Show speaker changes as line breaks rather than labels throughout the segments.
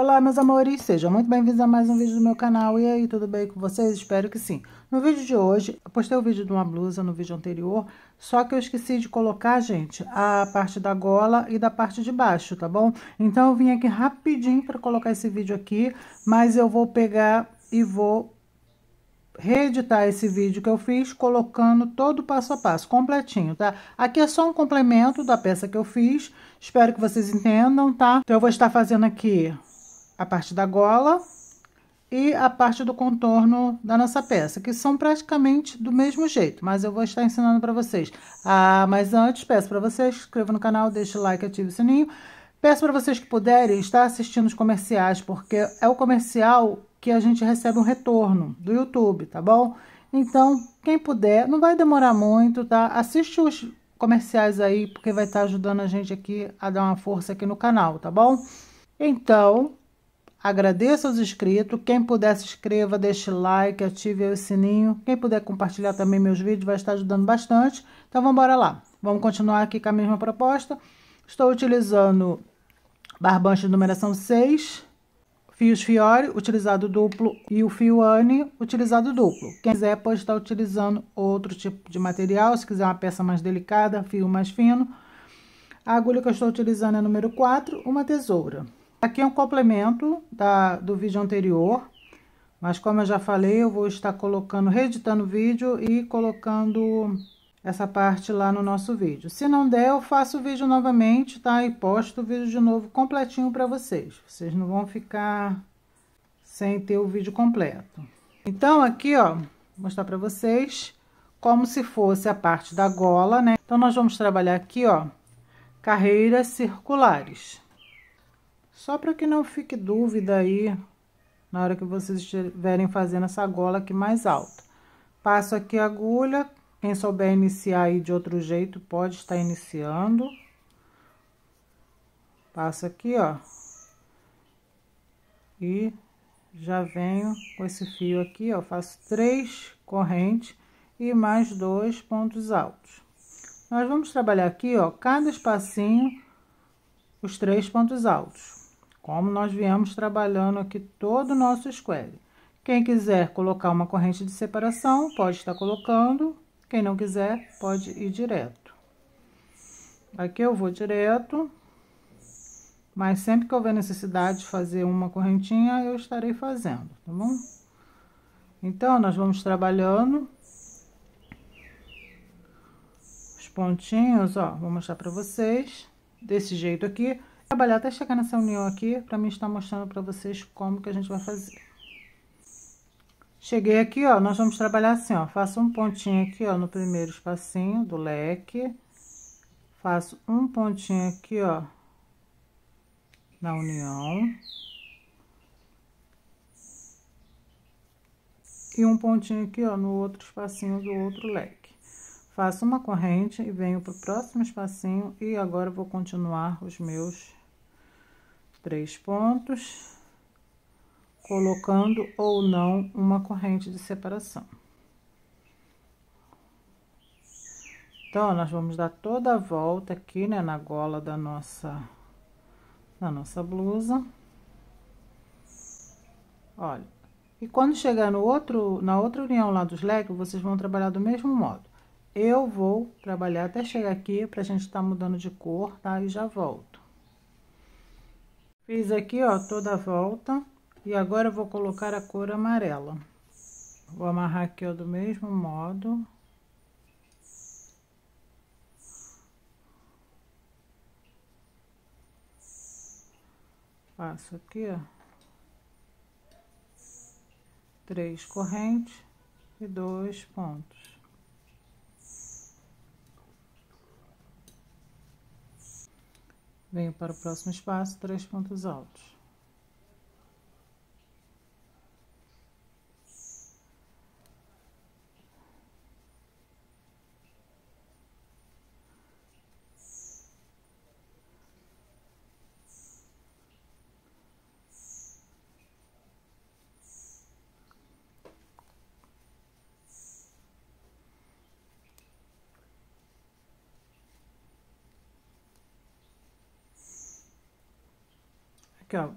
Olá, meus amores, sejam muito bem-vindos a mais um vídeo do meu canal. E aí, tudo bem com vocês? Espero que sim. No vídeo de hoje, eu postei o vídeo de uma blusa no vídeo anterior, só que eu esqueci de colocar, gente, a parte da gola e da parte de baixo, tá bom? Então, eu vim aqui rapidinho para colocar esse vídeo aqui, mas eu vou pegar e vou reeditar esse vídeo que eu fiz, colocando todo o passo a passo, completinho, tá? Aqui é só um complemento da peça que eu fiz, espero que vocês entendam, tá? Então, eu vou estar fazendo aqui a parte da gola e a parte do contorno da nossa peça, que são praticamente do mesmo jeito, mas eu vou estar ensinando para vocês. Ah, mas antes, peço para vocês, se inscreva no canal, deixe o like, ative o sininho. Peço para vocês que puderem estar assistindo os comerciais, porque é o comercial que a gente recebe um retorno do YouTube, tá bom? Então, quem puder, não vai demorar muito, tá? Assiste os comerciais aí, porque vai estar ajudando a gente aqui a dar uma força aqui no canal, tá bom? Então, Agradeço aos inscritos. Quem puder, se inscreva, deixe like, ative o sininho. Quem puder compartilhar também meus vídeos vai estar ajudando bastante. Então vamos embora lá. Vamos continuar aqui com a mesma proposta. Estou utilizando barbante de numeração 6, fios Fiore, utilizado duplo, e o fio Anne, utilizado duplo. Quem quiser pode estar utilizando outro tipo de material, se quiser uma peça mais delicada, fio mais fino. A agulha que eu estou utilizando é número 4, uma tesoura. Aqui é um complemento da, do vídeo anterior, mas como eu já falei, eu vou estar colocando, reeditando o vídeo e colocando essa parte lá no nosso vídeo. Se não der, eu faço o vídeo novamente, tá? E posto o vídeo de novo completinho para vocês. Vocês não vão ficar sem ter o vídeo completo. Então, aqui, ó, vou mostrar para vocês como se fosse a parte da gola, né? Então, nós vamos trabalhar aqui, ó, carreiras circulares. Só para que não fique dúvida aí na hora que vocês estiverem fazendo essa gola aqui mais alta. Passo aqui a agulha, quem souber iniciar aí de outro jeito pode estar iniciando. Passo aqui, ó. E já venho com esse fio aqui, ó, faço três correntes e mais dois pontos altos. Nós vamos trabalhar aqui, ó, cada espacinho, os três pontos altos como nós viemos trabalhando aqui todo o nosso square. Quem quiser colocar uma corrente de separação, pode estar colocando. Quem não quiser, pode ir direto. Aqui eu vou direto, mas sempre que houver necessidade de fazer uma correntinha, eu estarei fazendo, tá bom? Então, nós vamos trabalhando os pontinhos, ó, vou mostrar pra vocês, desse jeito aqui trabalhar até chegar nessa união aqui, para mim estar mostrando para vocês como que a gente vai fazer. Cheguei aqui, ó, nós vamos trabalhar assim, ó, faço um pontinho aqui, ó, no primeiro espacinho do leque, faço um pontinho aqui, ó, na união. E um pontinho aqui, ó, no outro espacinho do outro leque. Faço uma corrente e venho pro próximo espacinho e agora vou continuar os meus três pontos, colocando ou não uma corrente de separação. Então, nós vamos dar toda a volta aqui, né, na gola da nossa, da nossa blusa. Olha, e quando chegar no outro, na outra união lá dos leques, vocês vão trabalhar do mesmo modo. Eu vou trabalhar até chegar aqui pra gente estar tá mudando de cor, tá? E já volto. Fiz aqui, ó, toda a volta. E agora eu vou colocar a cor amarela. Vou amarrar aqui, ó, do mesmo modo. Passo aqui, ó. Três correntes e dois pontos. Venho para o próximo espaço, três pontos altos. Aqui, ó,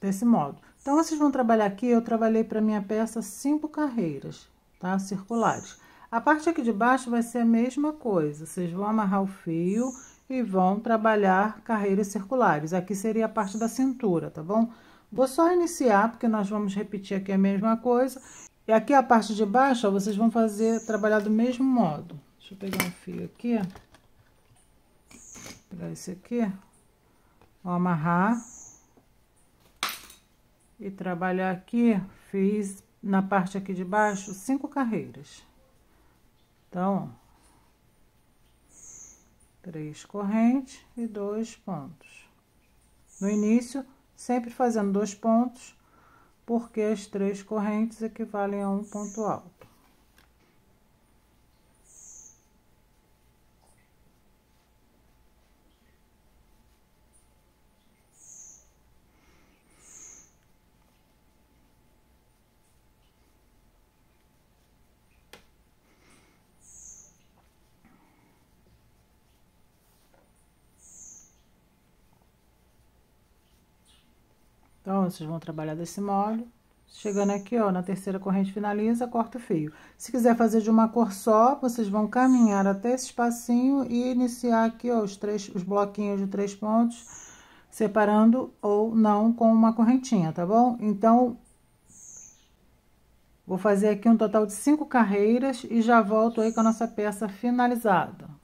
desse modo. Então, vocês vão trabalhar aqui, eu trabalhei para minha peça cinco carreiras, tá? Circulares. A parte aqui de baixo vai ser a mesma coisa. Vocês vão amarrar o fio e vão trabalhar carreiras circulares. Aqui seria a parte da cintura, tá bom? Vou só iniciar, porque nós vamos repetir aqui a mesma coisa. E aqui a parte de baixo, ó, vocês vão fazer, trabalhar do mesmo modo. Deixa eu pegar um fio aqui, ó. pegar esse aqui. Vou amarrar e trabalhar aqui, fiz na parte aqui de baixo cinco carreiras. Então, três correntes e dois pontos. No início, sempre fazendo dois pontos, porque as três correntes equivalem a um ponto alto. Então, vocês vão trabalhar desse modo. Chegando aqui, ó, na terceira corrente finaliza, corta o fio. Se quiser fazer de uma cor só, vocês vão caminhar até esse espacinho e iniciar aqui, ó, os três, os bloquinhos de três pontos, separando ou não com uma correntinha, tá bom? Então, vou fazer aqui um total de cinco carreiras e já volto aí com a nossa peça finalizada.